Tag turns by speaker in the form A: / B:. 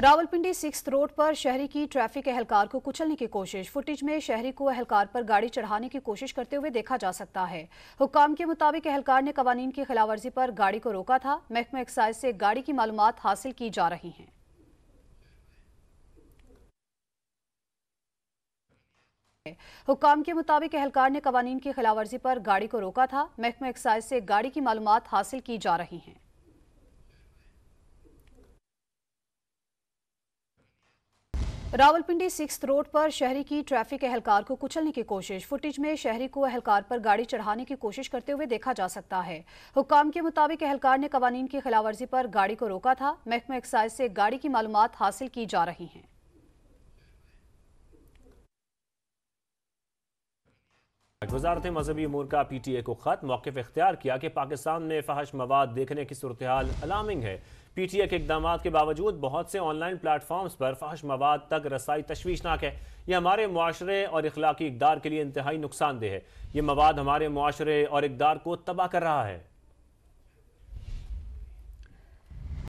A: Rawalpindi six road पर शहरी की ट्रैफिक एहलकार को कुचलने की कोशिश फुटेज में शहरी को एहलकार पर गाड़ी चढ़ाने की कोशिश करते हुए देखा जा सकता है हुक्म के मुताबिक एहलकार ने कवानीन की खिलाफवर्जी पर गाड़ी को रोका था महकमा एक्साइज से गाड़ी की मालूम हासिल की जा रही हैं हुकाम के मुताबिक एहलकार ने कवानीन की खिलाफवर्जी पर गाड़ी को रोका था महकमा एक्साइज से गाड़ी की मालूम हासिल की जा रही हैं रावलपिंडी सिक्स रोड पर शहरी की ट्रैफिक एहलकार को कुचलने की कोशिश फुटेज में शहरी को एहलकार पर गाड़ी चढ़ाने की कोशिश करते हुए देखा जा सकता है हुक्म के मुताबिक एहलकार ने कवानीन की खिलाफवर्जी पर गाड़ी को रोका था महकमा एक्साइज से गाड़ी की मालूम हासिल की जा रही हैं
B: वजारत मजहबी अमूर का पी टी ए को ख़त मौक़ इख्तियार किया कि पाकिस्तान में फहश मवाद देखने की सूरत हाल अलार्मिंग है पी टी ए के इकदाम के बावजूद बहुत से ऑनलाइन प्लेटफॉर्म्स पर फहश मवाद तक रसाई तशवीशनाक है यह हमारे माशरे और इखलाकी इकदार के लिए इंतहाई नुकसानदेह है ये मवाद हमारे माशरे और इकदार को तबाह कर रहा है